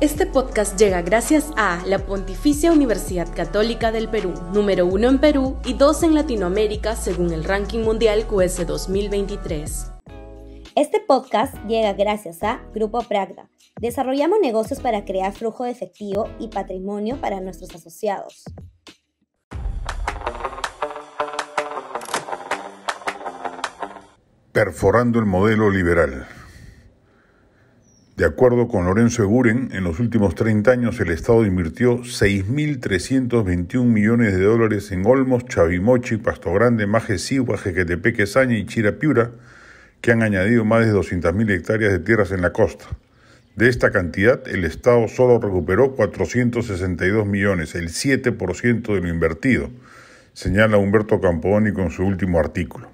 Este podcast llega gracias a la Pontificia Universidad Católica del Perú, número uno en Perú y dos en Latinoamérica según el ranking mundial QS 2023. Este podcast llega gracias a Grupo Pragda. Desarrollamos negocios para crear flujo de efectivo y patrimonio para nuestros asociados. Perforando el modelo liberal. De acuerdo con Lorenzo Eguren, en los últimos 30 años el Estado invirtió 6.321 millones de dólares en Olmos, Chavimochi, Pasto Grande, Majecigua, Jequetepeque, Saña y Chirapiura, que han añadido más de 200.000 hectáreas de tierras en la costa. De esta cantidad, el Estado solo recuperó 462 millones, el 7% de lo invertido, señala Humberto Campodónico con su último artículo.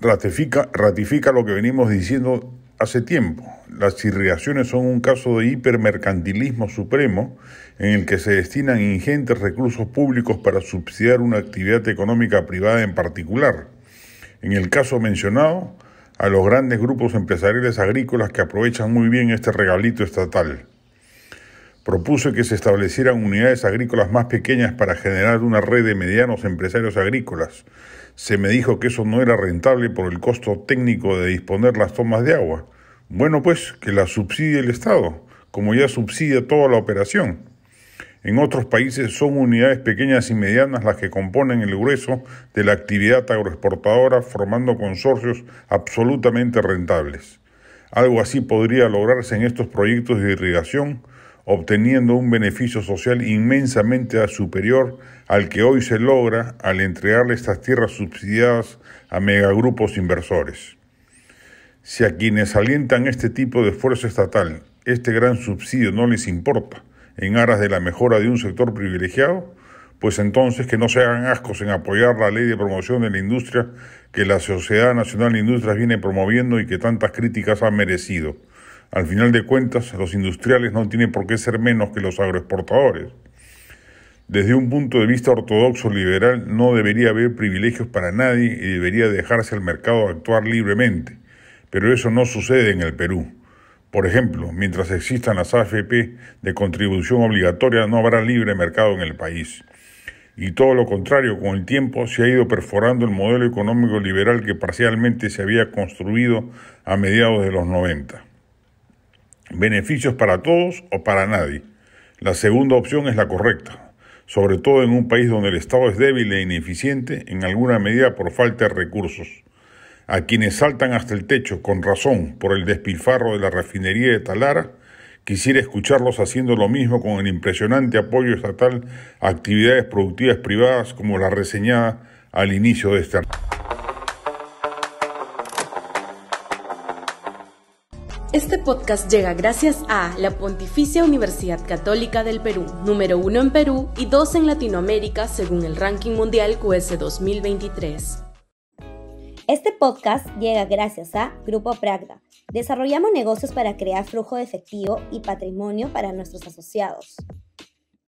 Ratifica, ratifica lo que venimos diciendo hace tiempo. Las irrigaciones son un caso de hipermercantilismo supremo en el que se destinan ingentes recursos públicos para subsidiar una actividad económica privada en particular. En el caso mencionado, a los grandes grupos empresariales agrícolas que aprovechan muy bien este regalito estatal propuso que se establecieran unidades agrícolas más pequeñas para generar una red de medianos empresarios agrícolas. Se me dijo que eso no era rentable por el costo técnico de disponer las tomas de agua. Bueno, pues que la subsidie el Estado, como ya subsidia toda la operación. En otros países son unidades pequeñas y medianas las que componen el grueso de la actividad agroexportadora, formando consorcios absolutamente rentables. Algo así podría lograrse en estos proyectos de irrigación obteniendo un beneficio social inmensamente superior al que hoy se logra al entregarle estas tierras subsidiadas a megagrupos inversores. Si a quienes alientan este tipo de esfuerzo estatal este gran subsidio no les importa en aras de la mejora de un sector privilegiado, pues entonces que no se hagan ascos en apoyar la ley de promoción de la industria que la Sociedad Nacional de Industrias viene promoviendo y que tantas críticas ha merecido al final de cuentas, los industriales no tienen por qué ser menos que los agroexportadores. Desde un punto de vista ortodoxo liberal no debería haber privilegios para nadie y debería dejarse al mercado actuar libremente, pero eso no sucede en el Perú. Por ejemplo, mientras existan las AFP de contribución obligatoria no habrá libre mercado en el país. Y todo lo contrario, con el tiempo se ha ido perforando el modelo económico liberal que parcialmente se había construido a mediados de los 90 beneficios para todos o para nadie. La segunda opción es la correcta, sobre todo en un país donde el Estado es débil e ineficiente en alguna medida por falta de recursos. A quienes saltan hasta el techo con razón por el despilfarro de la refinería de Talara, quisiera escucharlos haciendo lo mismo con el impresionante apoyo estatal a actividades productivas privadas como la reseñada al inicio de este artículo. Este podcast llega gracias a la Pontificia Universidad Católica del Perú, número uno en Perú y dos en Latinoamérica según el ranking mundial QS 2023. Este podcast llega gracias a Grupo Pragda. Desarrollamos negocios para crear flujo de efectivo y patrimonio para nuestros asociados.